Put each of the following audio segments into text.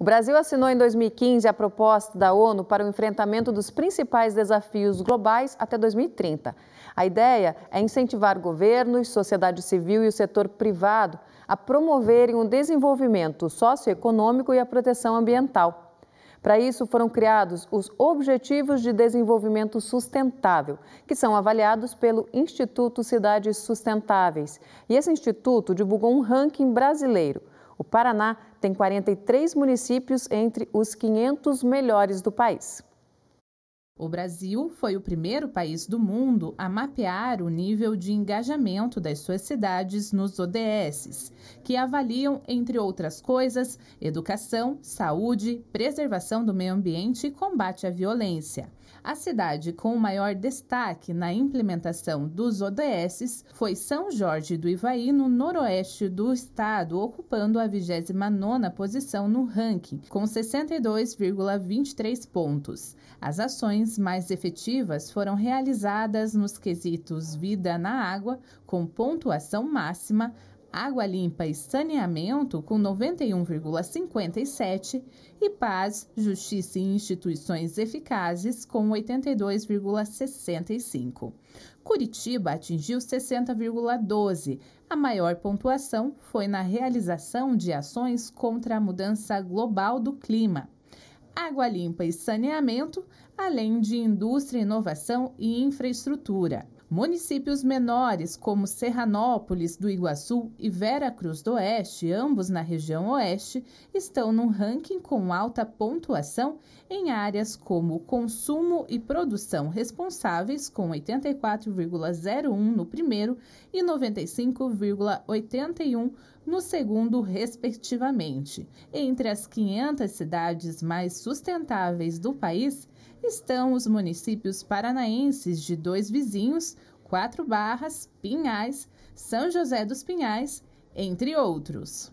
O Brasil assinou em 2015 a proposta da ONU para o enfrentamento dos principais desafios globais até 2030. A ideia é incentivar governos, sociedade civil e o setor privado a promoverem o desenvolvimento socioeconômico e a proteção ambiental. Para isso, foram criados os Objetivos de Desenvolvimento Sustentável, que são avaliados pelo Instituto Cidades Sustentáveis. E esse instituto divulgou um ranking brasileiro o Paraná tem 43 municípios entre os 500 melhores do país. O Brasil foi o primeiro país do mundo a mapear o nível de engajamento das suas cidades nos ODSs, que avaliam, entre outras coisas, educação, saúde, preservação do meio ambiente e combate à violência. A cidade com o maior destaque na implementação dos ODSs foi São Jorge do Ivaí, no noroeste do estado, ocupando a 29ª posição no ranking, com 62,23 pontos. As ações ações mais efetivas foram realizadas nos quesitos vida na água, com pontuação máxima, água limpa e saneamento, com 91,57, e paz, justiça e instituições eficazes, com 82,65. Curitiba atingiu 60,12. A maior pontuação foi na realização de ações contra a mudança global do clima água limpa e saneamento, além de indústria, inovação e infraestrutura. Municípios menores como Serranópolis do Iguaçu e Vera Cruz do Oeste, ambos na região Oeste, estão num ranking com alta pontuação em áreas como consumo e produção responsáveis, com 84,01 no primeiro e 95,81 no segundo, respectivamente. Entre as 500 cidades mais sustentáveis do país estão os municípios paranaenses de dois vizinhos, Quatro Barras, Pinhais, São José dos Pinhais, entre outros.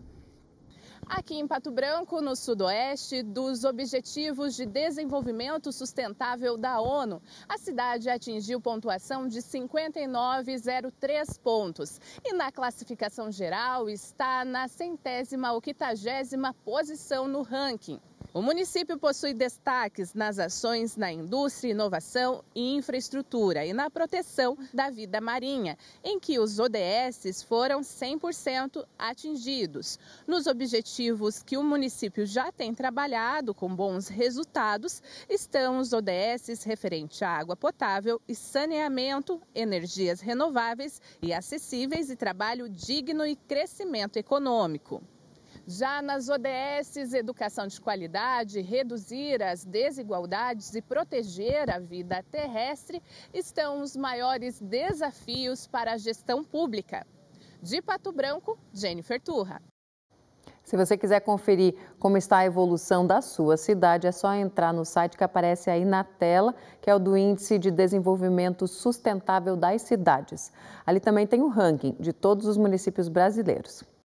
Aqui em Pato Branco, no sudoeste, dos Objetivos de Desenvolvimento Sustentável da ONU, a cidade atingiu pontuação de 59,03 pontos e na classificação geral está na centésima ou quitagésima posição no ranking. O município possui destaques nas ações na indústria, inovação e infraestrutura e na proteção da vida marinha, em que os ODSs foram 100% atingidos. Nos objetivos que o município já tem trabalhado com bons resultados estão os ODSs referente à água potável e saneamento, energias renováveis e acessíveis e trabalho digno e crescimento econômico. Já nas ODSs, educação de qualidade, reduzir as desigualdades e proteger a vida terrestre estão os maiores desafios para a gestão pública. De Pato Branco, Jennifer Turra. Se você quiser conferir como está a evolução da sua cidade, é só entrar no site que aparece aí na tela, que é o do Índice de Desenvolvimento Sustentável das Cidades. Ali também tem o ranking de todos os municípios brasileiros.